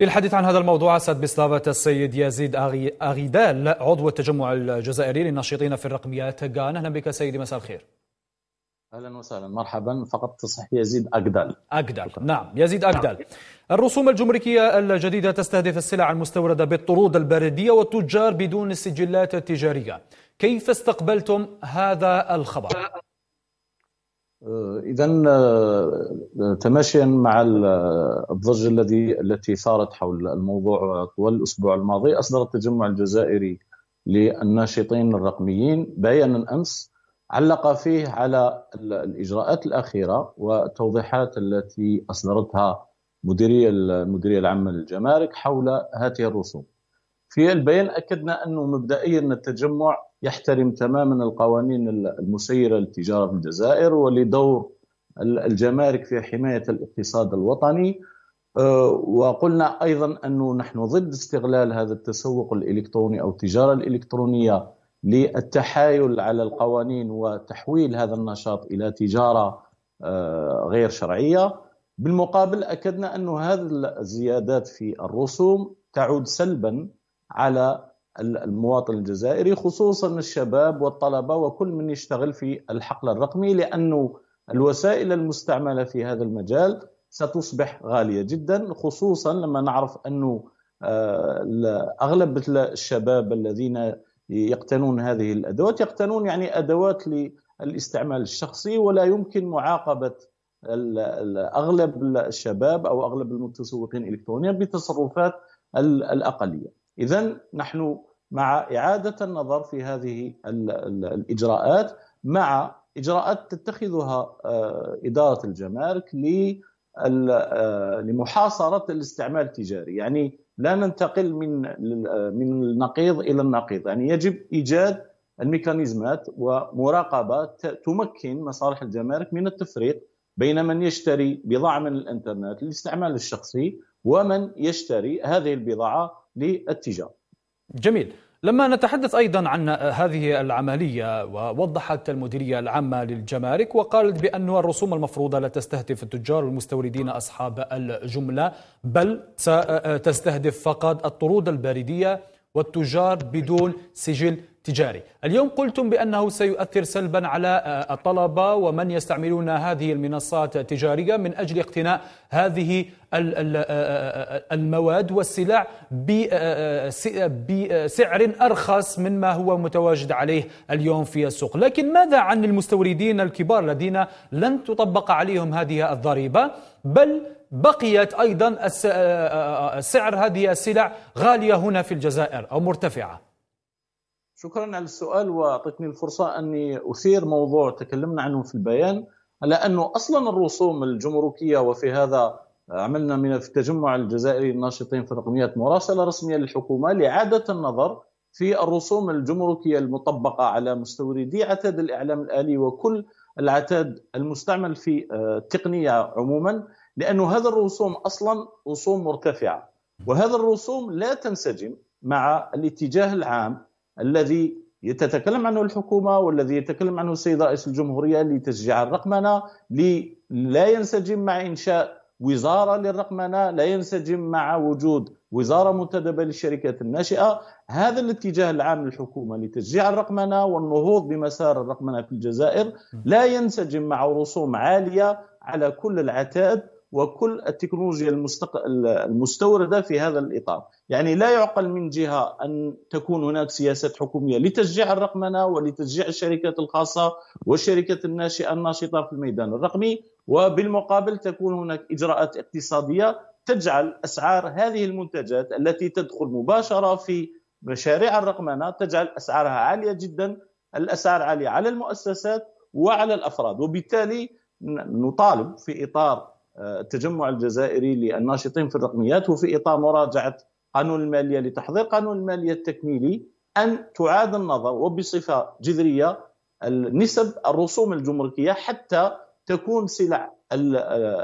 للحديث عن هذا الموضوع أسعد بصدافة السيد يزيد أغيدال عضو التجمع الجزائري للناشطين في الرقميات كان أهلا بك سيدي مساء الخير اهلا وسهلا مرحبا فقط تصحيح يزيد اقدل اقدل نعم يزيد اقدل نعم. الرسوم الجمركيه الجديده تستهدف السلع المستورده بالطرود البريديه والتجار بدون السجلات التجاريه كيف استقبلتم هذا الخبر آه، اذا آه، آه، تماشيا مع الضجه الذي التي ثارت حول الموضوع طوال الاسبوع الماضي اصدر التجمع الجزائري للناشطين الرقميين بيانا امس علق فيه على الاجراءات الاخيره والتوضيحات التي اصدرتها مديريه المديريه العامه للجمارك حول هذه الرسوم. في البيان اكدنا انه مبدئيا التجمع يحترم تماما القوانين المسيره للتجاره في الجزائر ولدور الجمارك في حمايه الاقتصاد الوطني أه، وقلنا ايضا انه نحن ضد استغلال هذا التسوق الالكتروني او التجاره الالكترونيه للتحايل على القوانين وتحويل هذا النشاط الى تجاره أه، غير شرعيه بالمقابل اكدنا انه هذه الزيادات في الرسوم تعود سلبا على المواطن الجزائري خصوصا الشباب والطلبه وكل من يشتغل في الحقل الرقمي لانه الوسائل المستعمله في هذا المجال ستصبح غاليه جدا خصوصا لما نعرف انه آه، اغلب الشباب الذين يقتنون هذه الادوات يقتنون يعني ادوات للاستعمال الشخصي ولا يمكن معاقبه اغلب الشباب او اغلب المتسوقين الالكترونيا بتصرفات الاقليه. اذا نحن مع اعاده النظر في هذه الاجراءات مع اجراءات تتخذها آه، اداره الجمارك آه، لمحاصره الاستعمال التجاري يعني لا ننتقل من آه، من النقيض الى النقيض يعني يجب ايجاد الميكانيزمات ومراقبه تمكن مصالح الجمارك من التفريق بين من يشتري بضاعه من الانترنت للاستعمال الشخصي ومن يشتري هذه البضاعه للتجاره. جميل. لما نتحدث ايضا عن هذه العمليه ووضحت المديريه العامه للجمارك وقالت بان الرسوم المفروضه لا تستهدف التجار والمستوردين اصحاب الجمله بل ستستهدف آه، فقط الطرود البريديه والتجار بدون سجل تجاري اليوم قلتم بأنه سيؤثر سلبا على آه، الطلبة ومن يستعملون هذه المنصات التجارية من أجل اقتناء هذه آه، آه، المواد والسلع بسعر أرخص مما هو متواجد عليه اليوم في السوق لكن ماذا عن المستوردين الكبار الذين لن تطبق عليهم هذه الضريبة بل بقيت أيضا سعر هذه السلع غالية هنا في الجزائر أو مرتفعة شكرا على السؤال واعطيتني الفرصه اني اثير موضوع تكلمنا عنه في البيان لانه اصلا الرسوم الجمركيه وفي هذا عملنا من في التجمع الجزائري الناشطين في رقميه مراسله رسميه للحكومه لاعاده النظر في الرسوم الجمركيه المطبقه على مستوردي عتاد الاعلام الالي وكل العتاد المستعمل في التقنيه آه، عموما لانه هذا الرسوم اصلا رسوم مرتفعه وهذا الرسوم لا تنسجم مع الاتجاه العام الذي تتكلم عنه الحكومه والذي يتكلم عنه السيد رئيس الجمهوريه لتشجيع الرقمنه لا ينسجم مع انشاء وزاره للرقمنه لا ينسجم مع وجود وزاره منتدبه للشركات الناشئه هذا الاتجاه العام للحكومه لتشجيع الرقمنه والنهوض بمسار الرقمنه في الجزائر لا ينسجم مع رسوم عاليه على كل العتاد وكل التكنولوجيا المستق... المستورده في هذا الاطار، يعني لا يعقل من جهه ان تكون هناك سياسات حكوميه لتشجيع الرقمنه ولتشجيع الشركات الخاصه والشركات الناشئه الناشطه في الميدان الرقمي، وبالمقابل تكون هناك اجراءات اقتصاديه تجعل اسعار هذه المنتجات التي تدخل مباشره في مشاريع الرقمنه تجعل اسعارها عاليه جدا، الاسعار عاليه على المؤسسات وعلى الافراد، وبالتالي نطالب في اطار التجمع الجزائري للناشطين في الرقميات وفي اطار مراجعه قانون الماليه لتحضير قانون الماليه التكميلي ان تعاد النظر وبصفه جذريه النسب الرسوم الجمركيه حتى تكون سلع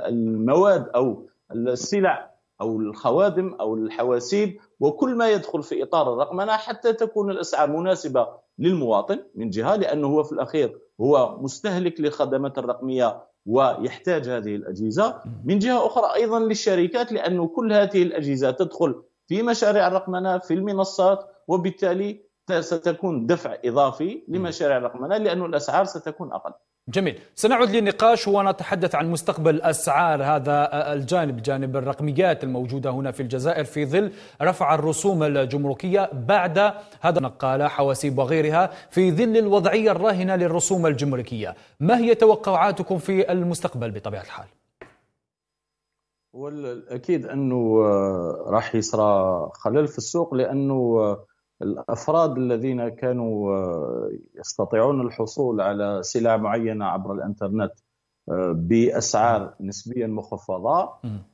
المواد او السلع او الخوادم او الحواسيب وكل ما يدخل في اطار الرقمنه حتى تكون الاسعار مناسبه للمواطن من جهه لانه هو في الاخير هو مستهلك للخدمات الرقميه ويحتاج هذه الاجهزه من جهه اخرى ايضا للشركات لأن كل هذه الاجهزه تدخل في مشاريع الرقمنه في المنصات وبالتالي ستكون دفع اضافي لمشاريع الرقمنه لأن الاسعار ستكون اقل جميل سنعود للنقاش ونتحدث عن مستقبل أسعار هذا الجانب جانب الرقميات الموجودة هنا في الجزائر في ظل رفع الرسوم الجمركية بعد هذا النقالة حواسيب وغيرها في ظل الوضعية الراهنة للرسوم الجمركية ما هي توقعاتكم في المستقبل بطبيعة الحال؟ والأكيد أنه آه، راح يصرى خلل في السوق لأنه آه، الافراد الذين كانوا آه، يستطيعون الحصول على سلع معينه عبر الانترنت آه، باسعار نسبيا مخفضه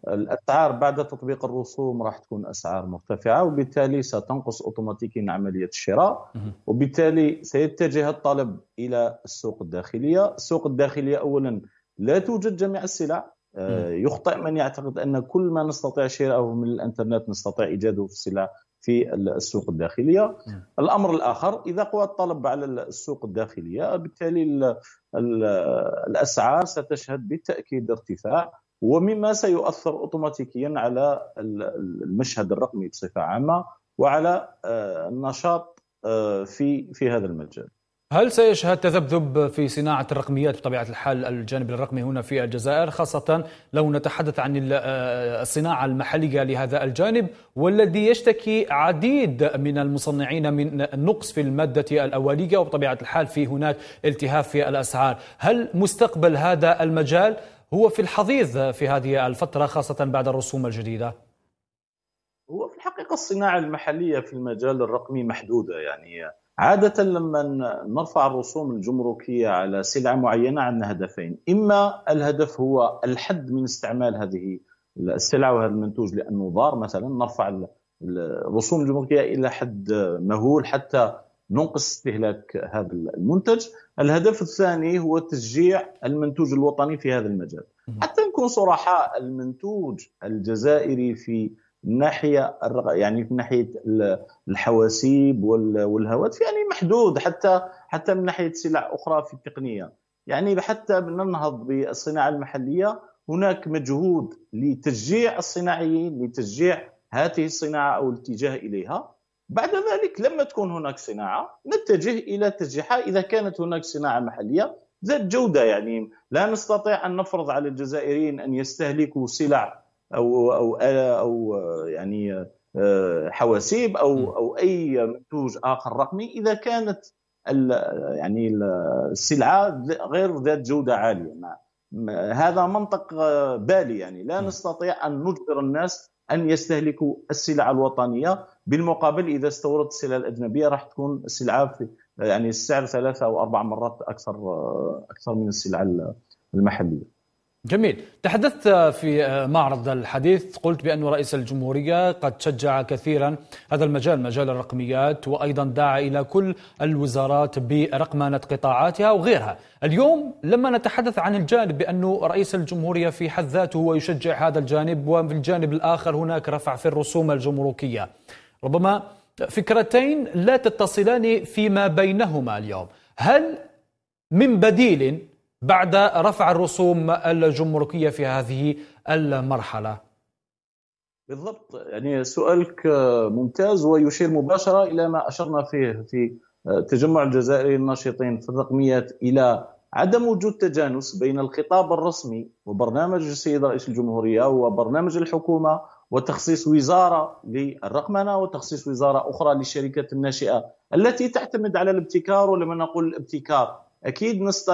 الاسعار بعد تطبيق الرسوم راح تكون اسعار مرتفعه وبالتالي ستنقص اوتوماتيكيا عمليه الشراء وبالتالي سيتجه الطلب الى السوق الداخليه السوق الداخليه اولا لا توجد جميع السلع آه، يخطئ من يعتقد ان كل ما نستطيع شراءه من الانترنت نستطيع ايجاده في السلع في السوق الداخليه نعم. الامر الاخر اذا قوى الطلب على السوق الداخليه بالتالي الاسعار ستشهد بالتاكيد ارتفاع ومما سيؤثر اوتوماتيكيا على المشهد الرقمي بصفه عامه وعلى آه، النشاط آه، في في هذا المجال هل سيشهد تذبذب في صناعة الرقميات بطبيعة الحال الجانب الرقمي هنا في الجزائر خاصة لو نتحدث عن آه، الصناعة المحلية لهذا الجانب والذي يشتكي عديد من المصنعين من نقص في المادة الأولية وبطبيعة الحال في هناك التهاب في الأسعار هل مستقبل هذا المجال هو في الحضيض في هذه الفترة خاصة بعد الرسوم الجديدة؟ هو في الحقيقة الصناعة المحلية في المجال الرقمي محدودة يعني عادة لما نرفع الرسوم الجمركية على سلعة معينة عندنا هدفين إما الهدف هو الحد من استعمال هذه السلعة وهذا المنتوج لأنه ضار مثلا نرفع الرسوم الجمركية إلى حد مهول حتى ننقص استهلاك هذا المنتج الهدف الثاني هو تشجيع المنتوج الوطني في هذا المجال حتى نكون صرحاء المنتوج الجزائري في الناحيه يعني من ناحيه الحواسيب والهواتف يعني محدود حتى حتى من ناحيه سلع اخرى في التقنيه يعني حتى ننهض بالصناعه المحليه هناك مجهود لتشجيع الصناعيين لتشجيع هذه الصناعه او الاتجاه اليها بعد ذلك لما تكون هناك صناعه نتجه الى تشجيعها اذا كانت هناك صناعه محليه ذات جوده يعني لا نستطيع ان نفرض على الجزائريين ان يستهلكوا سلع او او او آه، يعني آه، حواسيب او او اي منتوج اخر رقمي اذا كانت يعني السلعه غير ذات جوده عاليه هذا منطق آه، بالي يعني لا نستطيع ان نجبر الناس ان يستهلكوا السلع الوطنيه بالمقابل اذا استوردت السلع الاجنبيه راح تكون السلعه في يعني السعر ثلاثه او اربع مرات اكثر اكثر من السلع المحليه جميل تحدثت في معرض الحديث قلت بأن رئيس الجمهورية قد شجع كثيرا هذا المجال مجال الرقميات وأيضا دعا إلى كل الوزارات برقمنة قطاعاتها وغيرها اليوم لما نتحدث عن الجانب بأنه رئيس الجمهورية في حد ذاته هو يشجع هذا الجانب وفي الجانب الآخر هناك رفع في الرسوم الجمركية ربما فكرتين لا تتصلان فيما بينهما اليوم هل من بديل بعد رفع الرسوم الجمركيه في هذه المرحله؟ بالضبط يعني سؤالك ممتاز ويشير مباشره الى ما اشرنا فيه في تجمع الجزائري الناشطين في الرقميات الى عدم وجود تجانس بين الخطاب الرسمي وبرنامج السيد رئيس الجمهوريه وبرنامج الحكومه وتخصيص وزاره للرقمنه وتخصيص وزاره اخرى للشركات الناشئه التي تعتمد على الابتكار ولما نقول الابتكار اكيد نست...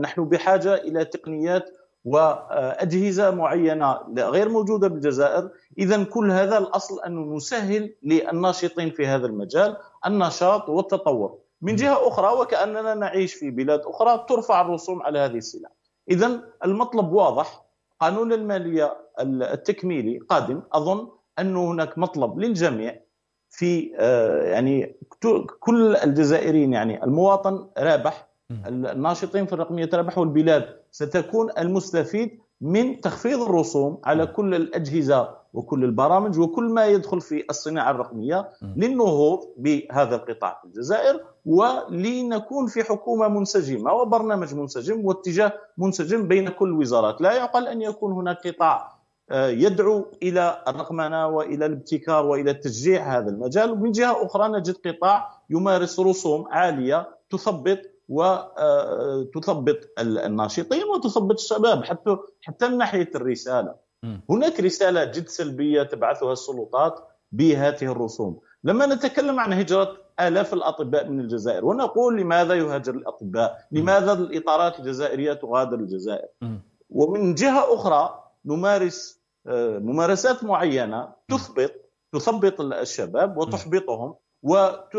نحن بحاجه الى تقنيات واجهزه معينه غير موجوده بالجزائر اذا كل هذا الاصل ان نسهل للناشطين في هذا المجال النشاط والتطور من جهه اخرى وكاننا نعيش في بلاد اخرى ترفع الرسوم على هذه السلع اذا المطلب واضح قانون الماليه التكميلي قادم اظن ان هناك مطلب للجميع في آه، يعني كل الجزائريين يعني المواطن رابح الناشطين في الرقميه تربح والبلاد البلاد ستكون المستفيد من تخفيض الرسوم على كل الاجهزه وكل البرامج وكل ما يدخل في الصناعه الرقميه للنهوض بهذا القطاع في الجزائر ولنكون في حكومه منسجمه وبرنامج منسجم واتجاه منسجم بين كل الوزارات، لا يعقل ان يكون هناك قطاع آه، يدعو الى الرقمنه والى الابتكار والى تشجيع هذا المجال، ومن جهه اخرى نجد قطاع يمارس رسوم عاليه تثبط وتثبط آه، الناشطين وتثبط الشباب حتى حتى من ناحيه الرساله هناك رساله جد سلبيه تبعثها السلطات بهذه الرسوم لما نتكلم عن هجره الاف الاطباء من الجزائر ونقول لماذا يهاجر الاطباء لماذا الاطارات الجزائريه تغادر الجزائر ومن جهه اخرى نمارس آه، ممارسات معينه تثبط تثبط الشباب وتحبطهم وت...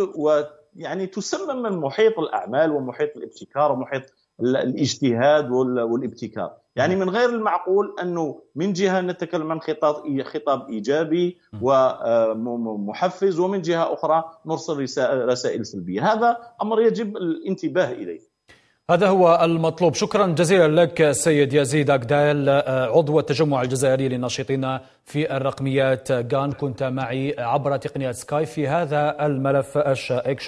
يعني تسمم من محيط الاعمال ومحيط الابتكار ومحيط الاجتهاد والابتكار يعني من غير المعقول انه من جهه نتكلم عن خطاب خطاب ايجابي ومحفز آه، ومن جهه اخرى نرسل رسائل سلبيه هذا امر يجب الانتباه اليه هذا هو المطلوب شكرا جزيلا لك سيد يزيد أكدال آه، عضو التجمع الجزائري للناشطين في الرقميات كان كنت معي عبر تقنية سكاي في هذا الملف الشائك شكرا